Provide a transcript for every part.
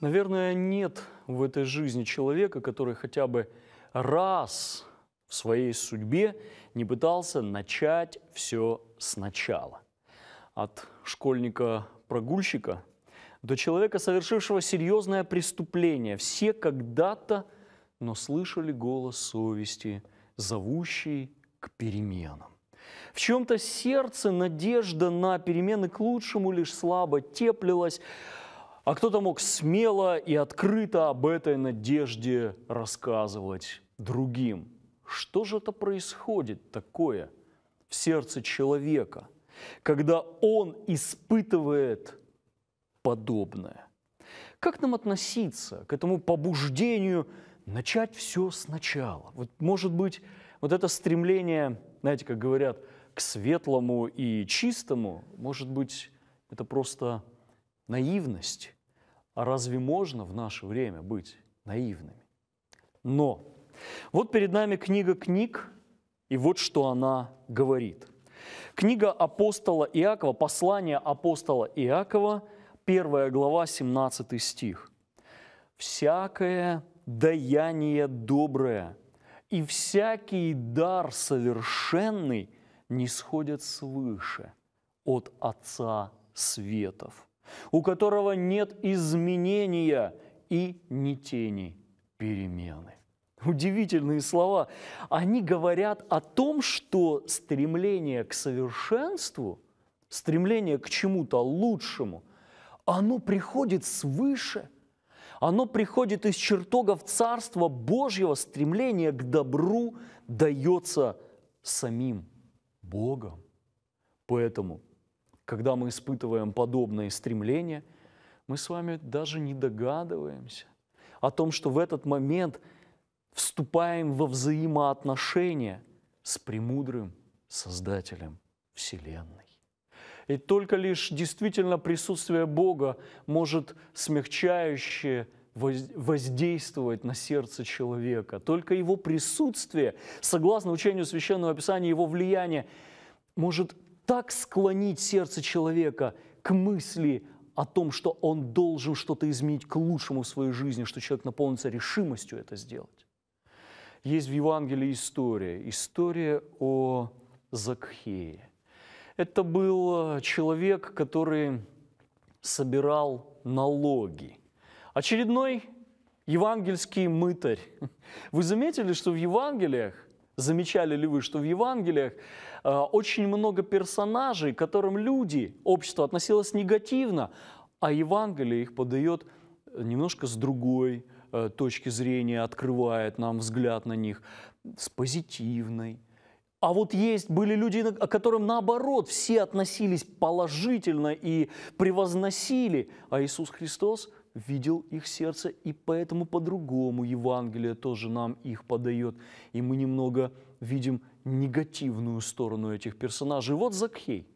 Наверное, нет в этой жизни человека, который хотя бы раз в своей судьбе не пытался начать все сначала. От школьника-прогульщика до человека, совершившего серьезное преступление. Все когда-то – но слышали голос совести, зовущий к переменам. В чем-то сердце надежда на перемены к лучшему лишь слабо теплилась, а кто-то мог смело и открыто об этой надежде рассказывать другим. Что же это происходит такое в сердце человека, когда он испытывает подобное? Как нам относиться к этому побуждению – начать все сначала. Вот, может быть, вот это стремление, знаете, как говорят, к светлому и чистому, может быть, это просто наивность. А разве можно в наше время быть наивными? Но вот перед нами книга книг, и вот что она говорит. Книга апостола Иакова, послание апостола Иакова, первая глава, 17 стих. «Всякое даяние доброе, и всякий дар совершенный не сходит свыше от Отца светов, у которого нет изменения и ни тени перемены. Удивительные слова. Они говорят о том, что стремление к совершенству, стремление к чему-то лучшему, оно приходит свыше – оно приходит из чертогов Царства Божьего, стремление к добру дается самим Богом. Поэтому, когда мы испытываем подобное стремление, мы с вами даже не догадываемся о том, что в этот момент вступаем во взаимоотношения с премудрым Создателем Вселенной. И только лишь действительно присутствие Бога может смягчающее воздействовать на сердце человека. Только его присутствие, согласно учению Священного Писания, его влияние может так склонить сердце человека к мысли о том, что он должен что-то изменить к лучшему в своей жизни, что человек наполнится решимостью это сделать. Есть в Евангелии история, история о Закхее. Это был э, человек, который собирал налоги. Очередной евангельский мытарь. Вы заметили, что в Евангелиях, замечали ли вы, что в Евангелиях э, очень много персонажей, к которым люди, общество относилось негативно, а Евангелие их подает э, немножко с другой э, точки зрения, открывает нам взгляд на них, с позитивной, а вот есть были люди, к которым наоборот все относились положительно и превозносили, а Иисус Христос видел их сердце, и поэтому по-другому Евангелие тоже нам их подает. И мы немного видим негативную сторону этих персонажей. Вот Закхей,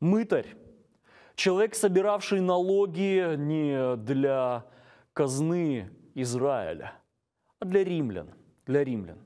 мытарь, человек, собиравший налоги не для казны Израиля, а для римлян. Для римлян.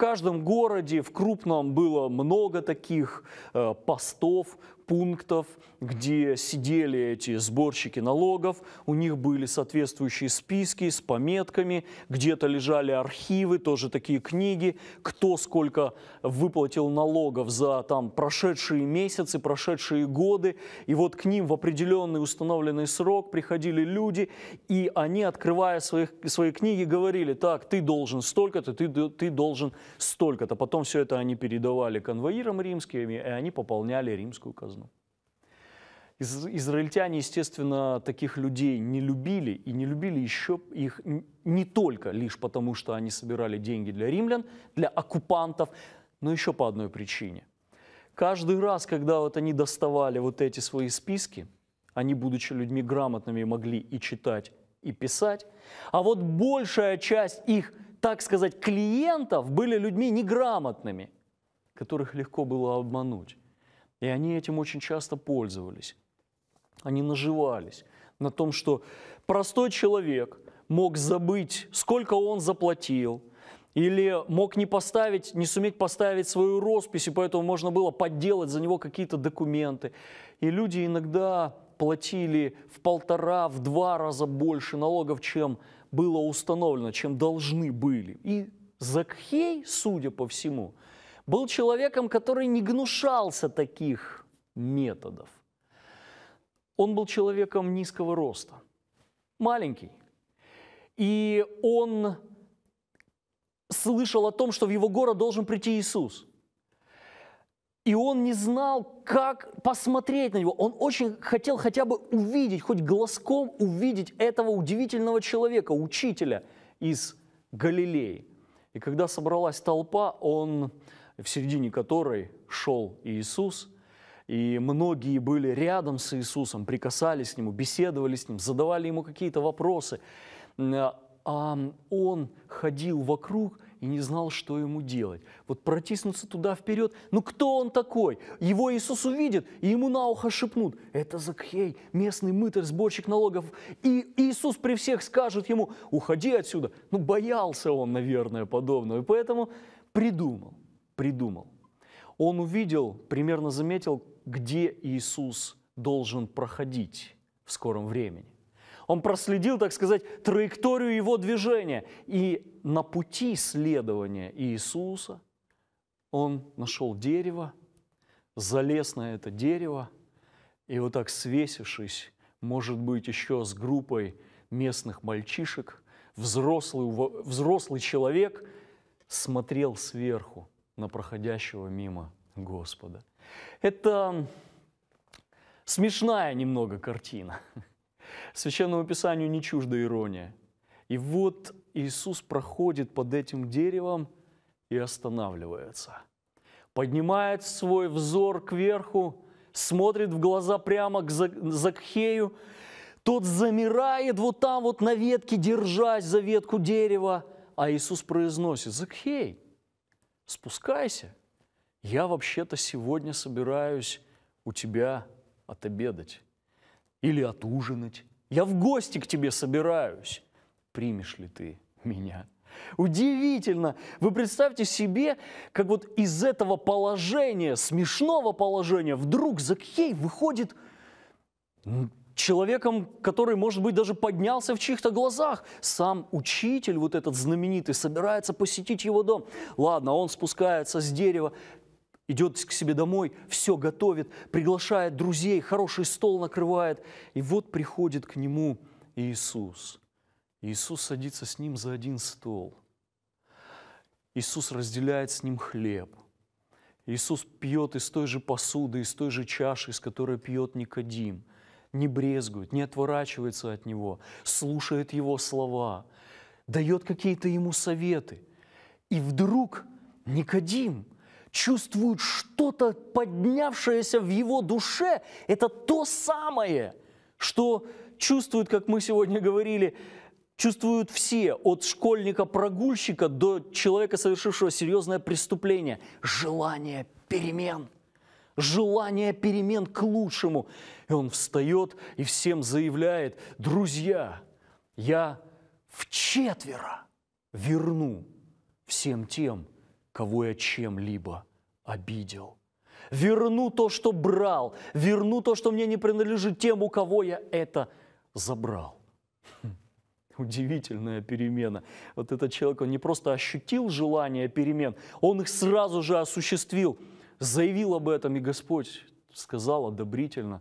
В каждом городе, в крупном было много таких э, постов пунктов, где сидели эти сборщики налогов, у них были соответствующие списки с пометками, где-то лежали архивы, тоже такие книги, кто сколько выплатил налогов за там прошедшие месяцы, прошедшие годы, и вот к ним в определенный установленный срок приходили люди, и они, открывая своих, свои книги, говорили, так, ты должен столько-то, ты, ты должен столько-то. Потом все это они передавали конвоирам римским, и они пополняли римскую казну. Из израильтяне, естественно, таких людей не любили, и не любили еще их не только лишь потому, что они собирали деньги для римлян, для оккупантов, но еще по одной причине. Каждый раз, когда вот они доставали вот эти свои списки, они, будучи людьми грамотными, могли и читать, и писать, а вот большая часть их, так сказать, клиентов были людьми неграмотными, которых легко было обмануть. И они этим очень часто пользовались они наживались на том, что простой человек мог забыть, сколько он заплатил, или мог не поставить, не суметь поставить свою роспись, и поэтому можно было подделать за него какие-то документы. И люди иногда платили в полтора, в два раза больше налогов, чем было установлено, чем должны были. И Закхей, судя по всему, был человеком, который не гнушался таких методов. Он был человеком низкого роста, маленький. И он слышал о том, что в его город должен прийти Иисус. И он не знал, как посмотреть на него. Он очень хотел хотя бы увидеть, хоть глазком увидеть этого удивительного человека, учителя из Галилеи. И когда собралась толпа, он, в середине которой шел Иисус – и многие были рядом с Иисусом, прикасались к Нему, беседовали с Ним, задавали Ему какие-то вопросы. А, а Он ходил вокруг и не знал, что ему делать. Вот протиснуться туда вперед, ну кто он такой? Его Иисус увидит, и ему на ухо шепнут, это Закхей, местный мытарь, сборщик налогов. И Иисус при всех скажет ему, уходи отсюда. Ну боялся он, наверное, подобного, и поэтому придумал, придумал. Он увидел, примерно заметил, где Иисус должен проходить в скором времени. Он проследил, так сказать, траекторию его движения. И на пути следования Иисуса он нашел дерево, залез на это дерево, и вот так свесившись, может быть, еще с группой местных мальчишек, взрослый, взрослый человек смотрел сверху на проходящего мимо Господа. Это смешная немного картина. Священному Писанию не чужда ирония. И вот Иисус проходит под этим деревом и останавливается. Поднимает свой взор кверху, смотрит в глаза прямо к Закхею. Тот замирает вот там вот на ветке, держась за ветку дерева. А Иисус произносит, Закхей, спускайся – я вообще-то сегодня собираюсь у тебя отобедать или отужинать. Я в гости к тебе собираюсь. Примешь ли ты меня? Удивительно! Вы представьте себе, как вот из этого положения, смешного положения, вдруг Закхей выходит человеком, который, может быть, даже поднялся в чьих-то глазах. Сам учитель, вот этот знаменитый, собирается посетить его дом. Ладно, он спускается с дерева идет к себе домой, все готовит, приглашает друзей, хороший стол накрывает. И вот приходит к нему Иисус. Иисус садится с ним за один стол. Иисус разделяет с ним хлеб. Иисус пьет из той же посуды, из той же чаши, из которой пьет Никодим. Не брезгует, не отворачивается от него, слушает его слова, дает какие-то ему советы. И вдруг Никодим – чувствует что-то поднявшееся в его душе. Это то самое, что чувствует, как мы сегодня говорили, чувствуют все, от школьника-прогульщика до человека, совершившего серьезное преступление. Желание перемен. Желание перемен к лучшему. И он встает и всем заявляет, друзья, я в четверо верну всем тем, кого я чем-либо обидел. Верну то, что брал, верну то, что мне не принадлежит тем, у кого я это забрал. Хм, удивительная перемена. Вот этот человек, он не просто ощутил желание перемен, он их сразу же осуществил, заявил об этом, и Господь сказал одобрительно,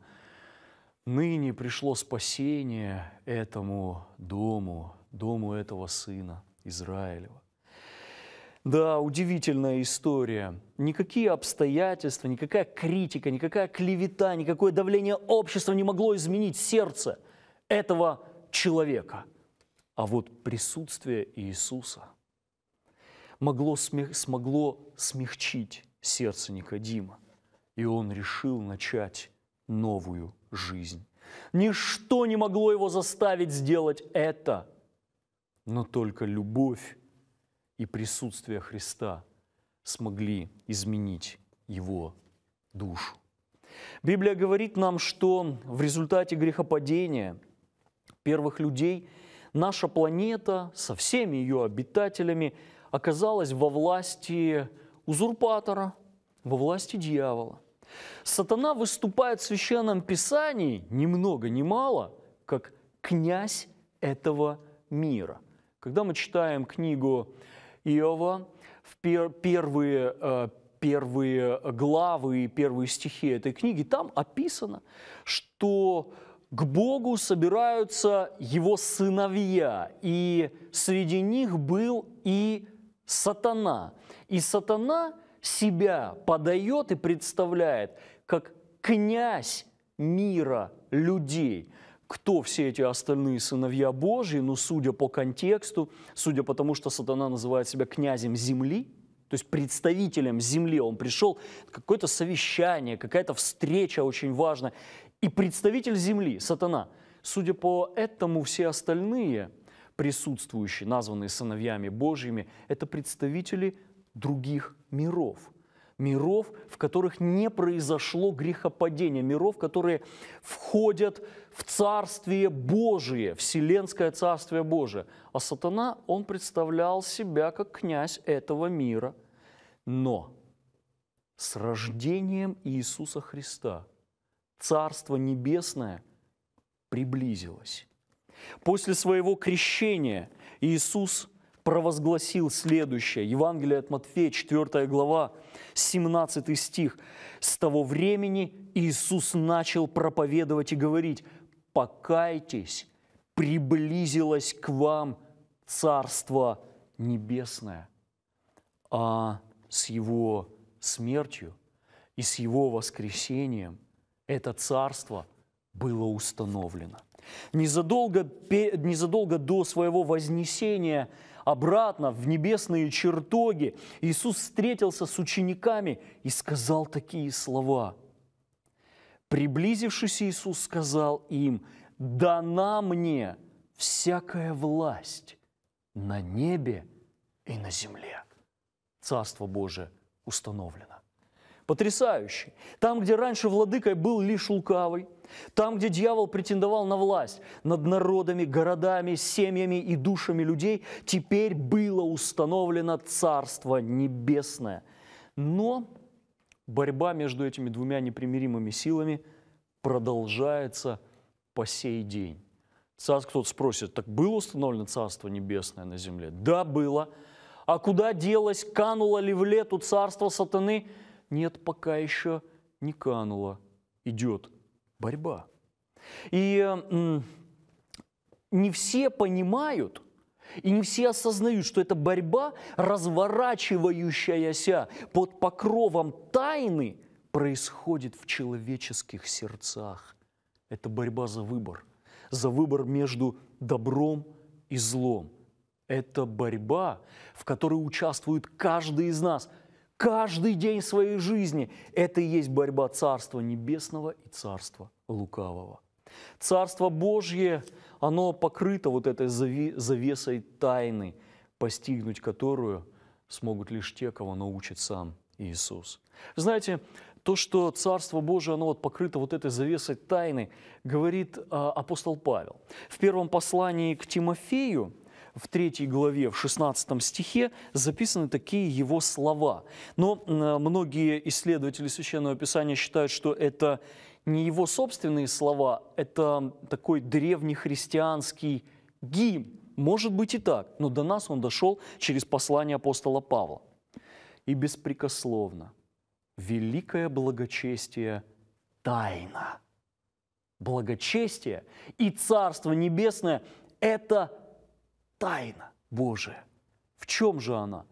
«Ныне пришло спасение этому дому, дому этого сына Израилева». Да, удивительная история. Никакие обстоятельства, никакая критика, никакая клевета, никакое давление общества не могло изменить сердце этого человека. А вот присутствие Иисуса могло, смогло смягчить сердце Никодима, и он решил начать новую жизнь. Ничто не могло его заставить сделать это, но только любовь и присутствие Христа смогли изменить его душу. Библия говорит нам, что в результате грехопадения первых людей наша планета со всеми ее обитателями оказалась во власти узурпатора, во власти дьявола. Сатана выступает в Священном Писании ни много ни мало, как князь этого мира. Когда мы читаем книгу Иова, в пер первые э, первые главы и первые стихи этой книги, там описано, что к Богу собираются его сыновья, и среди них был и сатана. И сатана себя подает и представляет как князь мира людей – кто все эти остальные сыновья Божьи, но ну, судя по контексту, судя по тому, что сатана называет себя князем земли, то есть представителем земли, он пришел, какое-то совещание, какая-то встреча очень важная, и представитель земли, сатана. Судя по этому, все остальные присутствующие, названные сыновьями Божьими, это представители других миров – миров, в которых не произошло грехопадения, миров, которые входят в Царствие Божие, Вселенское Царствие Божие. А сатана, он представлял себя как князь этого мира. Но с рождением Иисуса Христа Царство Небесное приблизилось. После своего крещения Иисус – провозгласил следующее. Евангелие от Матфея, 4 глава, 17 стих. «С того времени Иисус начал проповедовать и говорить, покайтесь, приблизилось к вам Царство Небесное». А с Его смертью и с Его воскресением это Царство было установлено. Незадолго, незадолго до своего вознесения – обратно в небесные чертоги, Иисус встретился с учениками и сказал такие слова. Приблизившись, Иисус сказал им, «Дана мне всякая власть на небе и на земле». Царство Божие установлено. Потрясающе. Там, где раньше владыкой был лишь лукавый – там, где дьявол претендовал на власть над народами, городами, семьями и душами людей, теперь было установлено Царство Небесное. Но борьба между этими двумя непримиримыми силами продолжается по сей день. Царство кто-то спросит, так было установлено Царство Небесное на земле? Да, было. А куда делось, кануло ли в лету Царство Сатаны? Нет, пока еще не кануло. Идет борьба. И не все понимают, и не все осознают, что это борьба, разворачивающаяся под покровом тайны, происходит в человеческих сердцах. Это борьба за выбор, за выбор между добром и злом. Это борьба, в которой участвует каждый из нас – каждый день своей жизни. Это и есть борьба Царства Небесного и Царства Лукавого. Царство Божье, оно покрыто вот этой завесой тайны, постигнуть которую смогут лишь те, кого научит сам Иисус. Знаете, то, что Царство Божие, оно вот покрыто вот этой завесой тайны, говорит а, апостол Павел. В первом послании к Тимофею, в 3 главе, в 16 стихе записаны такие его слова. Но многие исследователи Священного Писания считают, что это не его собственные слова, это такой древнехристианский гимн. Может быть и так, но до нас он дошел через послание апостола Павла. «И беспрекословно великое благочестие тайна». Благочестие и Царство Небесное – это тайна Божия. В чем же она?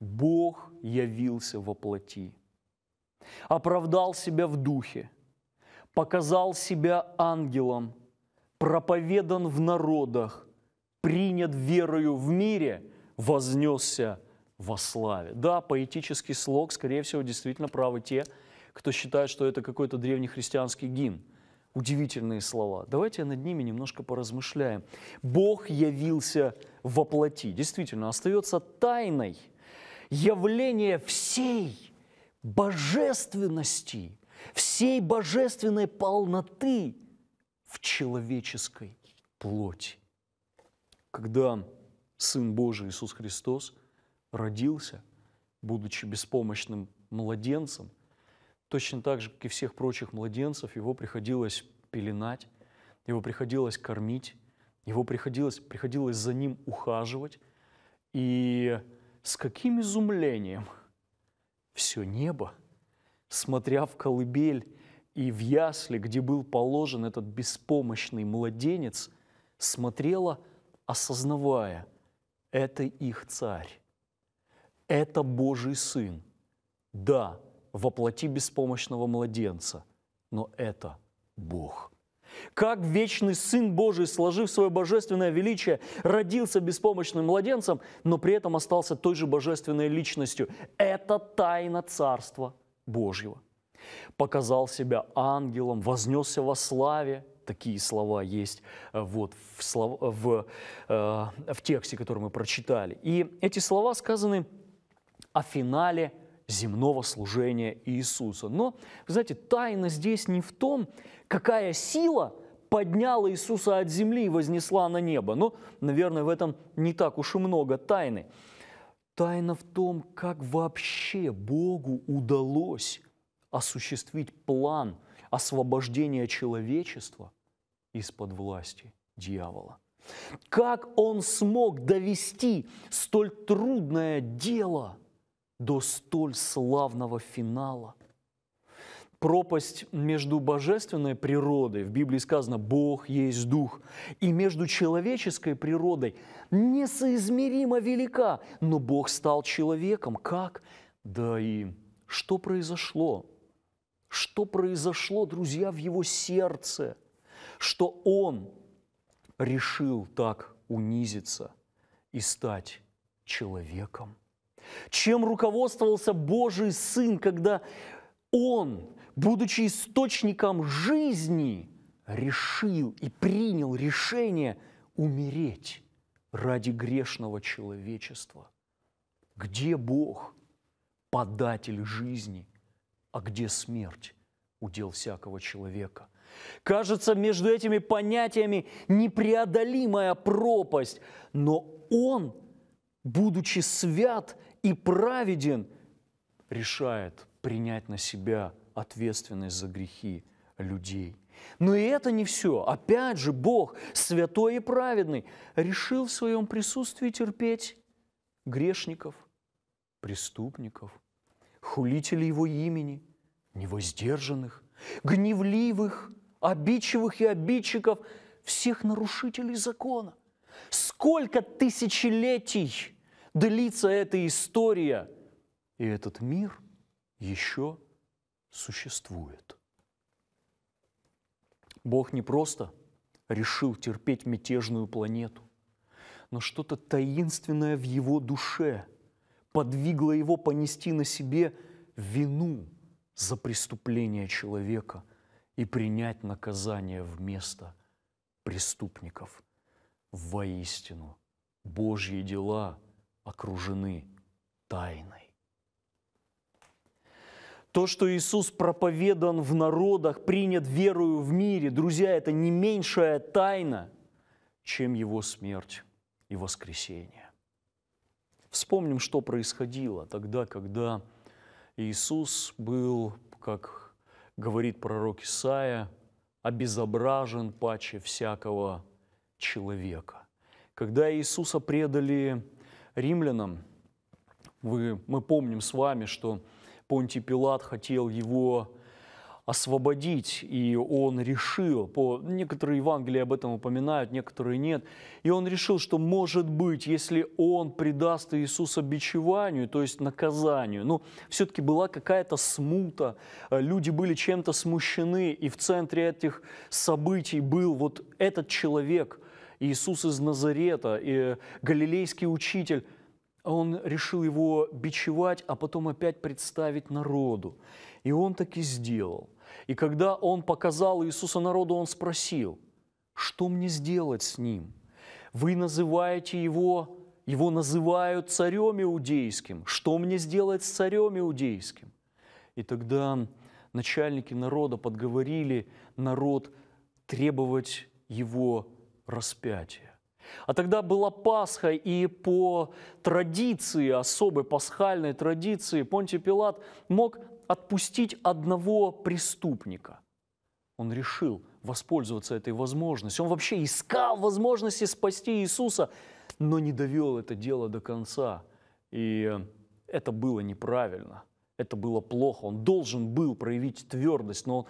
Бог явился во плоти, оправдал себя в духе, показал себя ангелом, проповедан в народах, принят верою в мире, вознесся во славе. Да, поэтический слог, скорее всего, действительно правы те, кто считает, что это какой-то древнехристианский гимн удивительные слова. Давайте над ними немножко поразмышляем. Бог явился во плоти. Действительно, остается тайной явление всей божественности, всей божественной полноты в человеческой плоти. Когда Сын Божий Иисус Христос родился, будучи беспомощным младенцем – Точно так же, как и всех прочих младенцев, его приходилось пеленать, его приходилось кормить, его приходилось, приходилось за ним ухаживать. И с каким изумлением все небо, смотря в колыбель и в ясли, где был положен этот беспомощный младенец, смотрело, осознавая, это их царь, это Божий Сын. Да, воплоти беспомощного младенца, но это Бог. Как вечный Сын Божий, сложив свое божественное величие, родился беспомощным младенцем, но при этом остался той же божественной личностью. Это тайна Царства Божьего. Показал себя ангелом, вознесся во славе. Такие слова есть э, вот в, слов... в, э, в тексте, который мы прочитали. И эти слова сказаны о финале земного служения Иисуса. Но, вы знаете, тайна здесь не в том, какая сила подняла Иисуса от земли и вознесла на небо. Но, ну, наверное, в этом не так уж и много тайны. Тайна в том, как вообще Богу удалось осуществить план освобождения человечества из-под власти дьявола. Как он смог довести столь трудное дело – до столь славного финала. Пропасть между божественной природой, в Библии сказано «Бог есть Дух», и между человеческой природой несоизмеримо велика, но Бог стал человеком. Как? Да и что произошло? Что произошло, друзья, в его сердце, что он решил так унизиться и стать человеком? чем руководствовался Божий Сын, когда Он, будучи источником жизни, решил и принял решение умереть ради грешного человечества. Где Бог, податель жизни, а где смерть, удел всякого человека? Кажется, между этими понятиями непреодолимая пропасть, но Он, будучи свят и праведен решает принять на себя ответственность за грехи людей. Но и это не все. Опять же, Бог, святой и праведный, решил в своем присутствии терпеть грешников, преступников, хулителей его имени, невоздержанных, гневливых, обидчивых и обидчиков, всех нарушителей закона. Сколько тысячелетий длится эта история, и этот мир еще существует. Бог не просто решил терпеть мятежную планету, но что-то таинственное в его душе подвигло его понести на себе вину за преступление человека и принять наказание вместо преступников. Воистину, Божьи дела – окружены тайной. То, что Иисус проповедан в народах, принят верою в мире, друзья, это не меньшая тайна, чем Его смерть и воскресение. Вспомним, что происходило тогда, когда Иисус был, как говорит пророк Исаия, обезображен паче всякого человека. Когда Иисуса предали римлянам, вы, мы помним с вами, что Понтий Пилат хотел его освободить, и он решил, по, некоторые Евангелия об этом упоминают, некоторые нет, и он решил, что может быть, если он предаст Иисуса бичеванию, то есть наказанию, ну, все-таки была какая-то смута, э, люди были чем-то смущены, и в центре этих событий был вот этот человек – Иисус из Назарета, и галилейский учитель, он решил его бичевать, а потом опять представить народу. И он так и сделал. И когда он показал Иисуса народу, он спросил, что мне сделать с ним? Вы называете его, его называют царем иудейским. Что мне сделать с царем иудейским? И тогда начальники народа подговорили народ требовать его распятие. А тогда была Пасха, и по традиции, особой пасхальной традиции, Понтий Пилат мог отпустить одного преступника. Он решил воспользоваться этой возможностью. Он вообще искал возможности спасти Иисуса, но не довел это дело до конца. И это было неправильно, это было плохо. Он должен был проявить твердость, но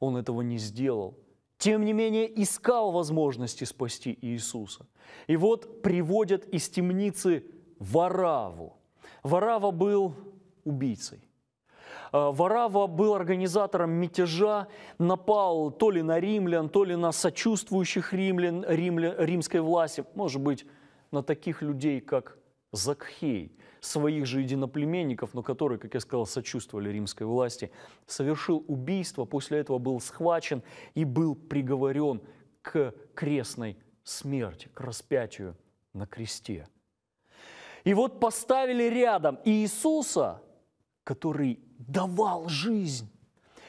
он этого не сделал тем не менее искал возможности спасти Иисуса. И вот приводят из темницы Вараву. Варава был убийцей. А, Варава был организатором мятежа, напал то ли на римлян, то ли на сочувствующих римлян, римля, римской власти, может быть, на таких людей, как Закхей – своих же единоплеменников, но которые, как я сказал, сочувствовали римской власти, совершил убийство, после этого был схвачен и был приговорен к крестной смерти, к распятию на кресте. И вот поставили рядом Иисуса, который давал жизнь.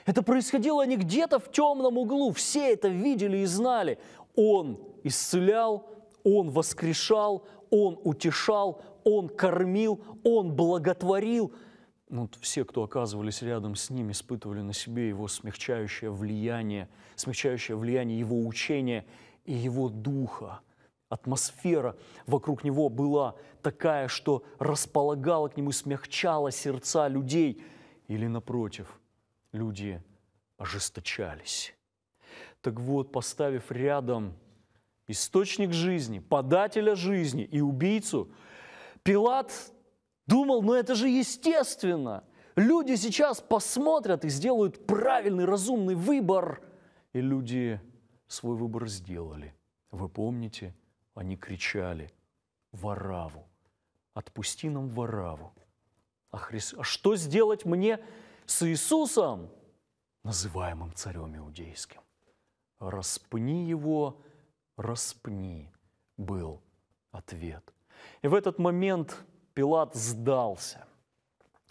Это происходило не где-то в темном углу, все это видели и знали. Он исцелял, он воскрешал, он утешал, он кормил, он благотворил. Ну, все, кто оказывались рядом с ним, испытывали на себе его смягчающее влияние, смягчающее влияние его учения и его духа. Атмосфера вокруг него была такая, что располагала к нему, смягчала сердца людей. Или, напротив, люди ожесточались. Так вот, поставив рядом источник жизни, подателя жизни и убийцу – Пилат думал, ну это же естественно. Люди сейчас посмотрят и сделают правильный, разумный выбор. И люди свой выбор сделали. Вы помните, они кричали «Вараву! Отпусти нам Вараву!» а, Хрис... а что сделать мне с Иисусом, называемым царем иудейским? Распни его, распни, был ответ. И в этот момент Пилат сдался.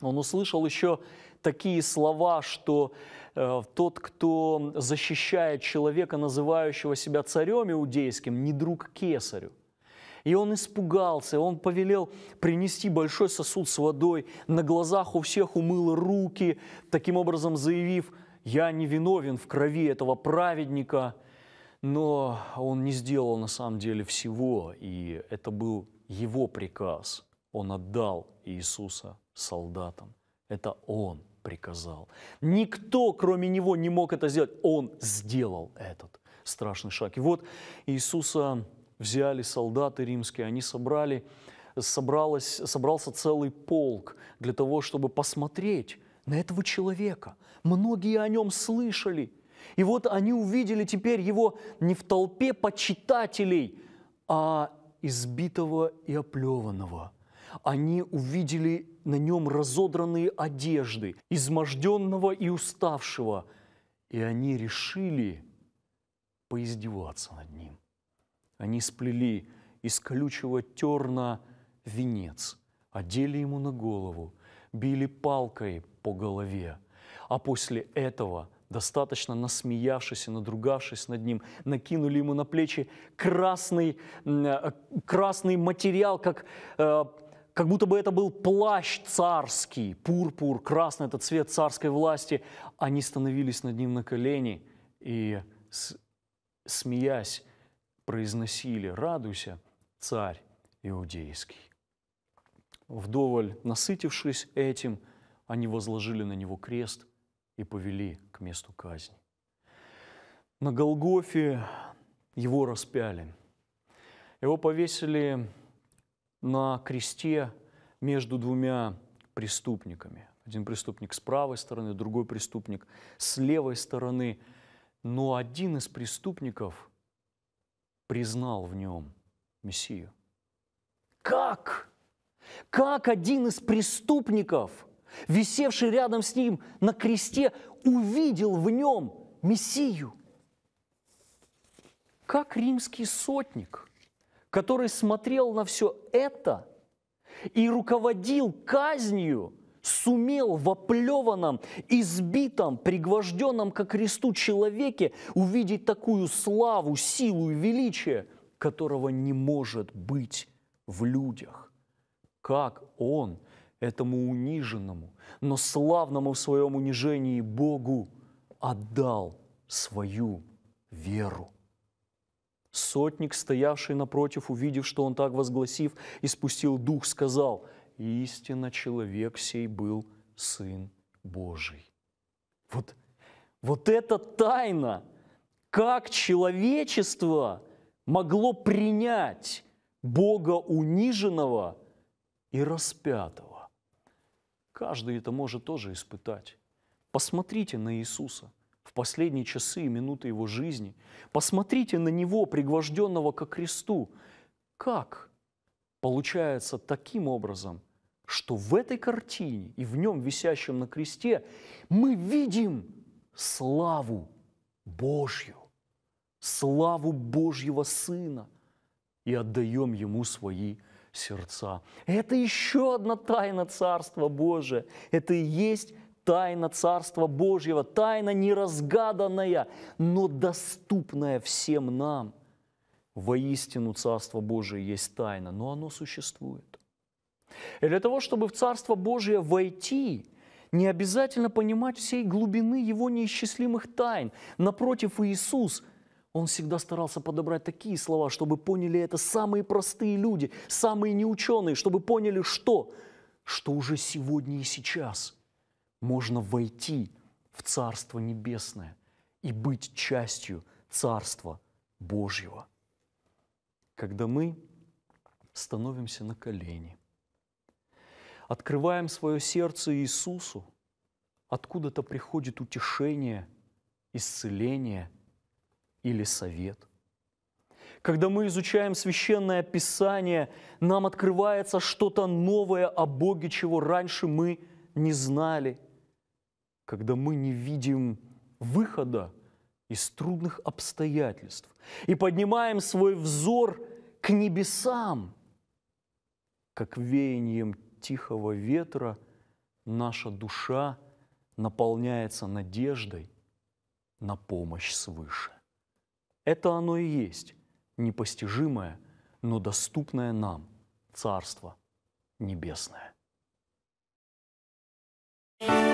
Он услышал еще такие слова, что э, тот, кто защищает человека, называющего себя царем иудейским, не друг кесарю. И он испугался, он повелел принести большой сосуд с водой, на глазах у всех умыл руки, таким образом заявив, я не виновен в крови этого праведника, но он не сделал на самом деле всего, и это был его приказ. Он отдал Иисуса солдатам. Это он приказал. Никто, кроме него, не мог это сделать. Он сделал этот страшный шаг. И вот Иисуса взяли солдаты римские, они собрали, собралось, собрался целый полк для того, чтобы посмотреть на этого человека. Многие о нем слышали. И вот они увидели теперь его не в толпе почитателей, а избитого и оплеванного. Они увидели на нем разодранные одежды, изможденного и уставшего, и они решили поиздеваться над ним. Они сплели из колючего терна венец, одели ему на голову, били палкой по голове, а после этого – достаточно насмеявшись и надругавшись над ним, накинули ему на плечи красный, э, красный материал, как, э, как будто бы это был плащ царский, пурпур, красный – это цвет царской власти. Они становились над ним на колени и, смеясь, произносили «Радуйся, царь иудейский». Вдоволь насытившись этим, они возложили на него крест – и повели к месту казни. На Голгофе его распяли. Его повесили на кресте между двумя преступниками. Один преступник с правой стороны, другой преступник с левой стороны. Но один из преступников признал в нем Мессию. Как? Как один из преступников – висевший рядом с ним на кресте, увидел в нем Мессию. Как римский сотник, который смотрел на все это и руководил казнью, сумел в оплеванном, избитом, пригвожденном ко кресту человеке увидеть такую славу, силу и величие, которого не может быть в людях. Как он – этому униженному, но славному в своем унижении Богу отдал свою веру. Сотник, стоявший напротив, увидев, что он так возгласив, испустил дух, сказал, «Истинно человек сей был Сын Божий». Вот, вот эта тайна, как человечество могло принять Бога униженного и распятого. Каждый это может тоже испытать. Посмотрите на Иисуса в последние часы и минуты Его жизни. Посмотрите на Него, пригвожденного ко кресту. Как получается таким образом, что в этой картине и в нем, висящем на кресте, мы видим славу Божью, славу Божьего Сына и отдаем Ему свои сердца. Это еще одна тайна Царства Божия. Это и есть тайна Царства Божьего, тайна неразгаданная, но доступная всем нам. Воистину Царство Божие есть тайна, но оно существует. И для того, чтобы в Царство Божие войти, не обязательно понимать всей глубины его неисчислимых тайн. Напротив, Иисус – он всегда старался подобрать такие слова, чтобы поняли это самые простые люди, самые неученые, чтобы поняли, что, что уже сегодня и сейчас можно войти в Царство Небесное и быть частью Царства Божьего. Когда мы становимся на колени, открываем свое сердце Иисусу, откуда-то приходит утешение, исцеление – или совет. Когда мы изучаем священное писание, нам открывается что-то новое о Боге, чего раньше мы не знали. Когда мы не видим выхода из трудных обстоятельств и поднимаем свой взор к небесам, как веянием тихого ветра наша душа наполняется надеждой на помощь свыше. Это оно и есть непостижимое, но доступное нам Царство Небесное. thank you